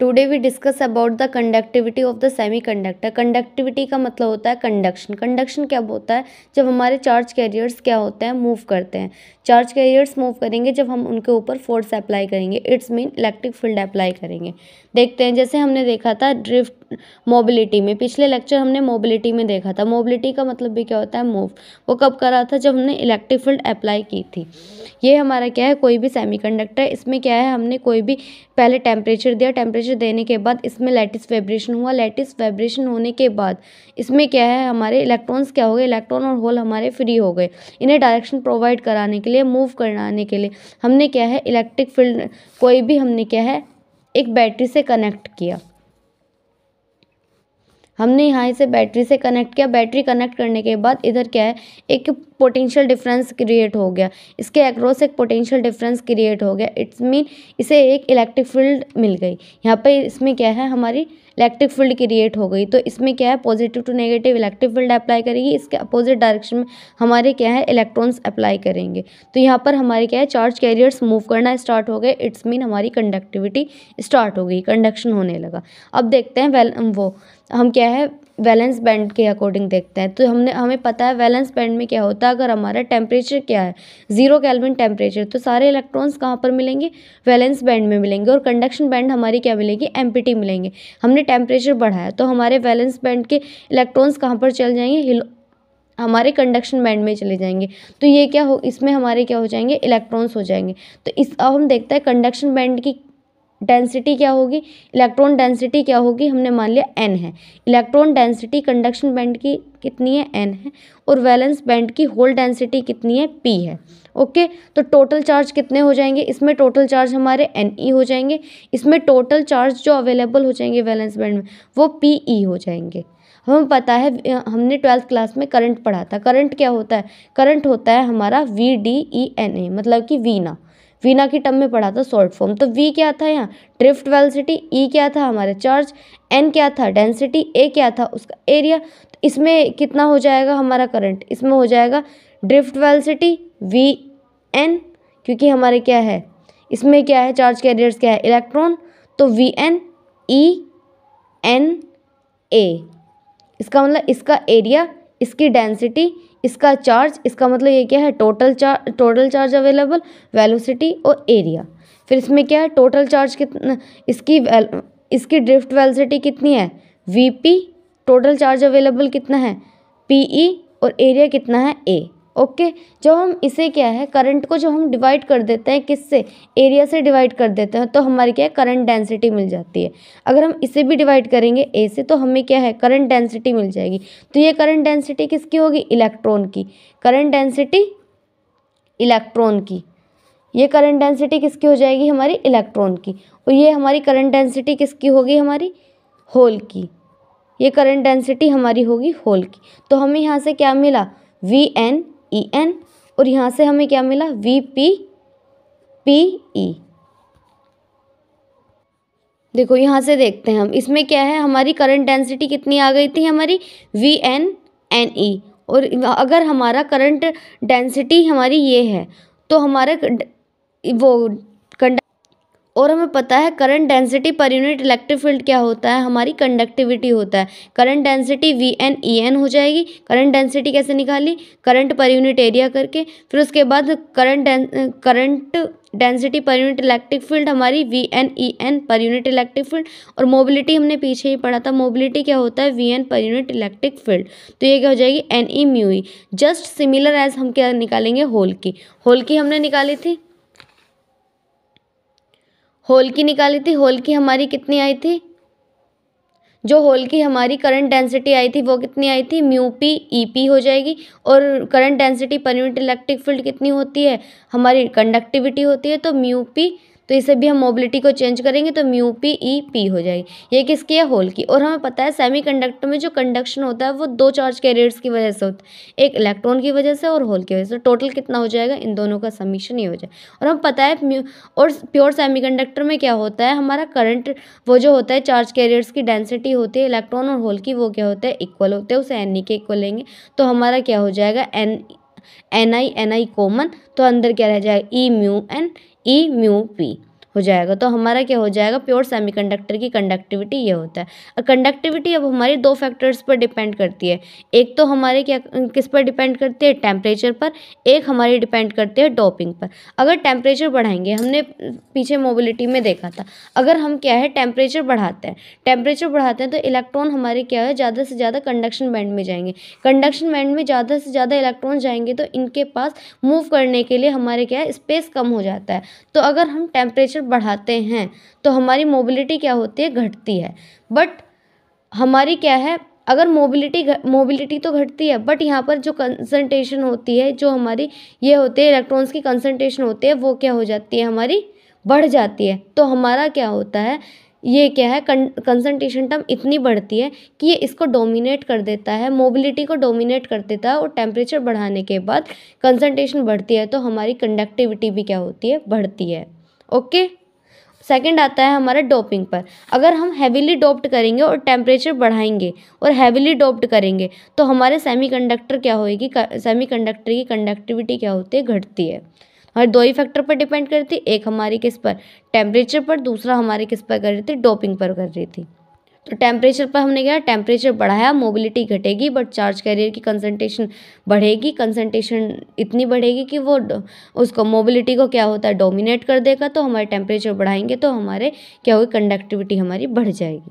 today we discuss about the conductivity of the semiconductor conductivity का मतलब होता है कंडक्शन कंडक्शन क्या होता है जब हमारे चार्ज कैरियर्स क्या होते हैं मूव करते हैं चार्ज कैरियर्स मूव करेंगे जब हम उनके ऊपर फोर्स अप्लाई करेंगे it's mean electric field apply करेंगे देखते हैं जैसे हमने देखा था ड्रिफ्ट मोबिलिटी में पिछले लेक्चर हमने मोबिलिटी में देखा था मोबिलिटी का मतलब भी क्या होता है मूव वो कब करा था जब हमने इलेक्ट्रिक फील्ड अप्लाई की थी ये हमारा क्या है कोई भी सेमीकंडक्टर इसमें क्या है हमने कोई भी पहले टेम्परेचर दिया टेम्परेचर देने के बाद इसमें लेटिस वाइब्रेशन हुआ लेटिस वाइब्रेशन होने के बाद इसमें क्या है हमारे इलेक्ट्रॉन्स क्या हो गए इलेक्ट्रॉन और होल हमारे फ्री हो गए इन्हें डायरेक्शन प्रोवाइड कराने के लिए मूव कराने के लिए हमने क्या है इलेक्ट्रिक फील्ड कोई भी हमने क्या है एक बैटरी से कनेक्ट किया हमने यहाँ इसे बैटरी से कनेक्ट किया बैटरी कनेक्ट करने के बाद इधर क्या है एक पोटेंशियल डिफरेंस क्रिएट हो गया इसके एक्रोस एक पोटेंशियल डिफरेंस क्रिएट हो गया इट्स मीन इसे एक इलेक्ट्रिक फील्ड मिल गई यहाँ पर इसमें क्या है हमारी इलेक्ट्रिक फील्ड क्रिएट हो गई तो इसमें क्या है positive to negative electric field apply करेगी इसके अपोजिट डायरेक्शन में हमारे क्या है इलेक्ट्रॉन्स अप्लाई करेंगे तो यहाँ पर हमारे क्या है चार्ज कैरियर्स मूव करना स्टार्ट हो गए इट्स मीन हमारी कंडक्टिविटी स्टार्ट हो गई कंडक्शन होने लगा अब देखते हैं वेल वो हम क्या है वैलेंस बैंड के अकॉर्डिंग देखते हैं तो हमने हमें पता है वैलेंस बैंड में क्या होता है अगर हमारा टेम्परेचर क्या है ज़ीरो कैलविन टेम्परेचर तो सारे इलेक्ट्रॉन्स कहाँ पर मिलेंगे वैलेंस बैंड में मिलेंगे और कंडक्शन बैंड हमारी क्या मिलेगी एम मिलेंगे हमने टेम्परेचर बढ़ाया तो हमारे वैलेंस बैंड के इलेक्ट्रॉन्स कहाँ पर चल जाएंगे हमारे कंडक्शन बैंड में चले जाएंगे तो ये क्या हो इसमें हमारे क्या हो जाएंगे इलेक्ट्रॉन्स हो जाएंगे तो इस अब हम देखते हैं कंडक्शन बैंड की डेंसिटी क्या होगी इलेक्ट्रॉन डेंसिटी क्या होगी हमने मान लिया एन है इलेक्ट्रॉन डेंसिटी कंडक्शन बैंड की कितनी है एन है और वैलेंस बैंड की होल डेंसिटी कितनी है पी है ओके तो टोटल चार्ज कितने हो जाएंगे इसमें टोटल चार्ज हमारे एन ई हो जाएंगे इसमें टोटल चार्ज जो अवेलेबल हो जाएंगे वैलेंस बैंड में वो पी ई हो जाएंगे हमें पता है हमने ट्वेल्थ क्लास में करंट पढ़ा था करंट क्या होता है करंट होता है हमारा V D E N A मतलब कि वीना वीना की टर्म में पढ़ा था शॉर्ट फॉर्म तो वी क्या था यहाँ ड्रिफ्ट वेलसिटी ई क्या था हमारे चार्ज एन क्या था डेंसिटी ए क्या था उसका एरिया तो इसमें कितना हो जाएगा हमारा करंट इसमें हो जाएगा ड्रिफ्ट वेलसिटी वी एन क्योंकि हमारे क्या है इसमें क्या है चार्ज कैरियर्स क्या है इलेक्ट्रॉन तो V N E N A इसका मतलब इसका एरिया इसकी डेंसिटी इसका चार्ज इसका मतलब ये क्या है total charge total charge available velocity और एरिया फिर इसमें क्या है टोटल चार्ज कितना इसकी वेल इसकी ड्रिफ्ट वेलोसिटी कितनी है V P total charge available कितना है पी ई e और एरिया कितना है ए ओके जब हम इसे क्या है करंट को जब हम डिवाइड कर देते हैं किससे एरिया से डिवाइड कर देते हैं तो हमारी क्या है करंट डेंसिटी मिल जाती है अगर हम इसे भी डिवाइड करेंगे ए से तो हमें क्या है करंट डेंसिटी मिल जाएगी तो ये करंट डेंसिटी किसकी होगी इलेक्ट्रॉन की करंट डेंसिटी इलेक्ट्रॉन की ये करंट डेंसिटी किसकी हो जाएगी हमारी इलेक्ट्रॉन की और ये हमारी करंट डेंसिटी किसकी होगी हमारी होल की ये करंट डेंसिटी हमारी होगी होल की तो हमें यहाँ से क्या मिला V N E e N और यहाँ से हमें क्या मिला वी पी पी ई देखो यहाँ से देखते हैं हम इसमें क्या है हमारी करंट डेंसिटी कितनी आ गई थी हमारी वी एन एन ई और अगर हमारा करंट डेंसिटी हमारी ये है तो हमारा वो और हमें पता है current density per unit electric field क्या होता है हमारी कंडक्टिविटी होता है current density V N E N हो जाएगी करंट डेंसिटी कैसे निकाली करंट पर यूनिट एरिया करके फिर उसके बाद current current density per unit electric field हमारी V N E N per unit electric field और मोबिलिटी हमने पीछे ही पढ़ा था मोबिलिटी क्या होता है V N per unit electric field तो ये क्या हो जाएगी N E mu E just similar as हम क्या निकालेंगे होल की होल की हमने निकाली थी होल की निकाली थी होल की हमारी कितनी आई थी जो होल की हमारी करंट डेंसिटी आई थी वो कितनी आई थी म्यू पी ई पी हो जाएगी और current density per unit electric field कितनी होती है हमारी कंडक्टिविटी होती है तो म्यू पी तो इसे भी हम मोबिलिटी को चेंज करेंगे तो म्यू पी ई पी हो जाएगी ये किसकी है होल की और हमें पता है कंडक्टर में जो कंडक्शन होता है वो दो चार्ज कैरियर्स की वजह से होता है एक इलेक्ट्रॉन की वजह से और होल की वजह से टोटल कितना हो जाएगा इन दोनों का समीशन ही हो जाए और हम पता है और प्योर सेमी में क्या होता है हमारा करंट वो जो होता है चार्ज कैरियर्स की डेंसिटी होती है इलेक्ट्रॉन और होल की वो क्या होता है इक्वल होते हैं उसे एन ई के इक्वल लेंगे तो हमारा क्या हो जाएगा N N I N I common तो अंदर क्या रह जाएगा E mu N E mu P हो जाएगा तो हमारा क्या हो जाएगा प्योर सेमीकंडक्टर की कंडक्टिविटी ये होता है और कंडक्टिविटी अब हमारी दो फैक्टर्स पर डिपेंड करती है एक तो हमारे क्या किस पर डिपेंड करती है टेम्परेचर पर एक हमारे डिपेंड करती है डोपिंग पर अगर टेम्परेचर बढ़ाएंगे हमने पीछे मोबिलिटी में देखा था अगर हम क्या है टेम्परेचर बढ़ाते हैं टेम्परेचर बढ़ाते हैं तो इलेक्ट्रॉन हमारे क्या है ज़्यादा से ज़्यादा कंडक्शन बैंड में जाएंगे कंडक्शन बैंड में ज़्यादा से ज़्यादा इलेक्ट्रॉन जाएंगे तो इनके पास मूव करने के लिए हमारे क्या है स्पेस कम हो जाता है तो अगर हम टेम्परेचर बढ़ाते हैं तो हमारी मोबिलिटी क्या होती है घटती है बट हमारी क्या है अगर मोबिलिटी मोबिलिटी तो घटती है बट यहाँ पर जो कंसनट्रेशन होती है जो हमारी ये होती है इलेक्ट्रॉन्स की कंसनट्रेशन होती है वो क्या हो जाती है हमारी बढ़ जाती है तो हमारा क्या होता है ये क्या है कंसनट्रेशन टर्म इतनी बढ़ती है कि ये इसको डोमिनेट कर देता है मोबिलिटी को डोमिनेट कर देता है और टेम्परेचर बढ़ाने के बाद कंसनट्रेशन बढ़ती है तो हमारी कंडक्टिविटी भी क्या होती है बढ़ती है ओके सेकंड आता है हमारा डोपिंग पर अगर हम हैविली डोप्ड करेंगे और टेम्परेचर बढ़ाएंगे और हैविली डोप्ड करेंगे तो हमारे सेमीकंडक्टर क्या होएगी सेमी कंडक्टर की कंडक्टिविटी क्या होती है घटती है हर दो ही फैक्टर पर डिपेंड करती एक हमारी किस पर टेम्परेचर पर दूसरा हमारे किस पर कर रही थी डोपिंग पर कर रही थी तो टेम्परेचर पर हमने क्या टेम्परेचर बढ़ाया मोबिलिटी घटेगी बट चार्ज कैरियर की कंसनट्रेशन बढ़ेगी कंसनट्रेशन इतनी बढ़ेगी कि वो उसको मोबिलिटी को क्या होता है डोमिनेट कर देगा तो हमारे टेम्परेचर बढ़ाएंगे तो हमारे क्या होगी कंडक्टिविटी हमारी बढ़ जाएगी